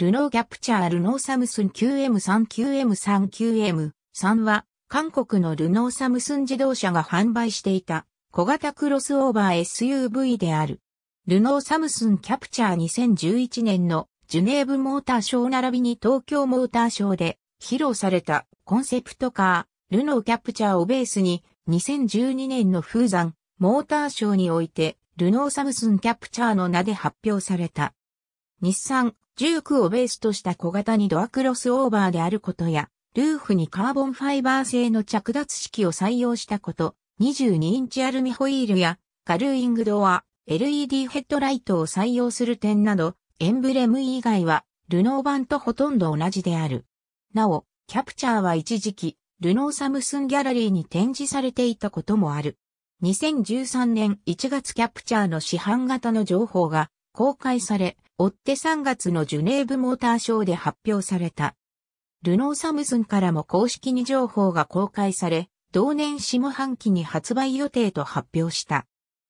ルノーキャプチャールノーサムスン 9M39M39M 3は韓国のルノーサムスン自動車が販売していた小型クロスオーバー SUV である。ルノーサムスンキャプチャー2011年のジュネーブモーターショー並びに東京モーターショーで披露されたコンセプトカー、ルノーキャプチャーをベースに2012年の風山モーターショーにおいてルノーサムスンキャプチャーの名で発表された。日産、19をベースとした小型にドアクロスオーバーであることや、ルーフにカーボンファイバー製の着脱式を採用したこと、22インチアルミホイールや、カルーイングドア、LED ヘッドライトを採用する点など、エンブレム以外は、ルノー版とほとんど同じである。なお、キャプチャーは一時期、ルノーサムスンギャラリーに展示されていたこともある。2013年1月キャプチャーの市販型の情報が公開され、追って3月のジュネーブモーターショーで発表された。ルノーサムスンからも公式に情報が公開され、同年下半期に発売予定と発表した。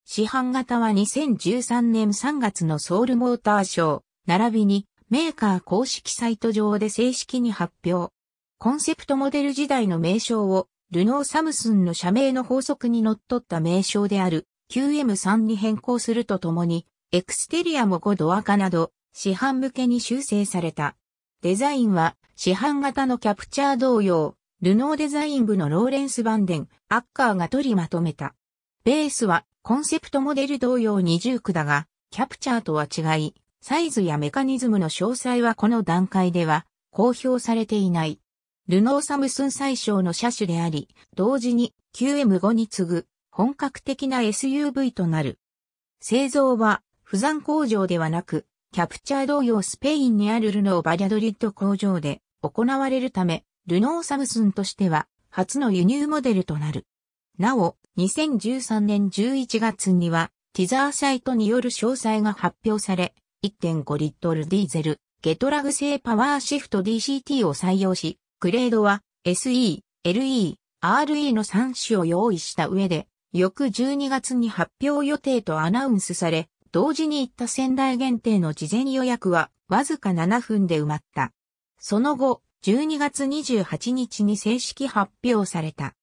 市販型は2013年3月のソウルモーターショー、並びにメーカー公式サイト上で正式に発表。コンセプトモデル時代の名称をルノーサムスンの社名の法則に則っった名称である QM3 に変更するとともにエクステリアも5ドア化など、市販向けに修正された。デザインは、市販型のキャプチャー同様、ルノーデザイン部のローレンス・バンデン、アッカーが取りまとめた。ベースは、コンセプトモデル同様二重区だが、キャプチャーとは違い、サイズやメカニズムの詳細はこの段階では公表されていない。ルノーサムスン最小の車種であり、同時に QM5 に次ぐ本格的な SUV となる。製造は不山工場ではなく、キャプチャー同様スペインにあるルノー・バリャドリッド工場で行われるため、ルノー・サムスンとしては初の輸入モデルとなる。なお、2013年11月には、ティザーサイトによる詳細が発表され、1.5リットルディーゼル、ゲトラグ製パワーシフト DCT を採用し、グレードは SE、LE、RE の3種を用意した上で、翌12月に発表予定とアナウンスされ、同時に行った仙台限定の事前予約はわずか7分で埋まった。その後、12月28日に正式発表された。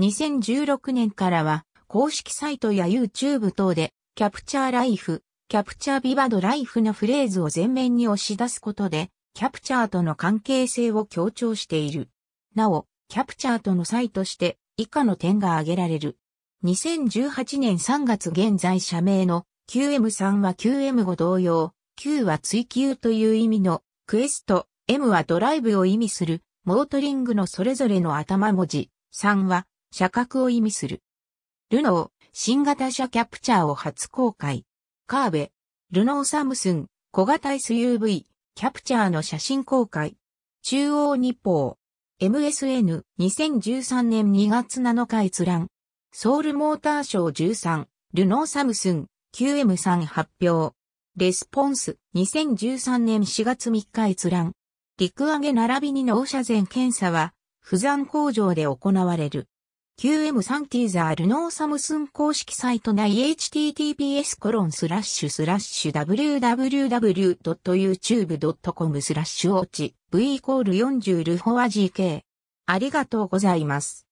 2016年からは公式サイトや YouTube 等でキャプチャーライフ、キャプチャービバドライフのフレーズを前面に押し出すことでキャプチャーとの関係性を強調している。なお、キャプチャーとの際として以下の点が挙げられる。2018年3月現在社名の QM3 は QM5 同様、Q は追求という意味のクエスト、M はドライブを意味するモートリングのそれぞれの頭文字、3は車格を意味する。ルノー、新型車キャプチャーを初公開。カーベ、ルノーサムスン、小型 SUV、キャプチャーの写真公開。中央日報。MSN、2013年2月7日閲覧。ソウルモーターショー13、ルノーサムスン、QM3 発表。レスポンス、2013年4月3日閲覧。陸揚げ並びに納車前検査は、不山工場で行われる。QM3 ティーザールノーサムスン公式サイト内 https コロンスラッシュスラッシュ www.youtube.com スラッシュオーチ v イコール40ルフォア GK。ありがとうございます。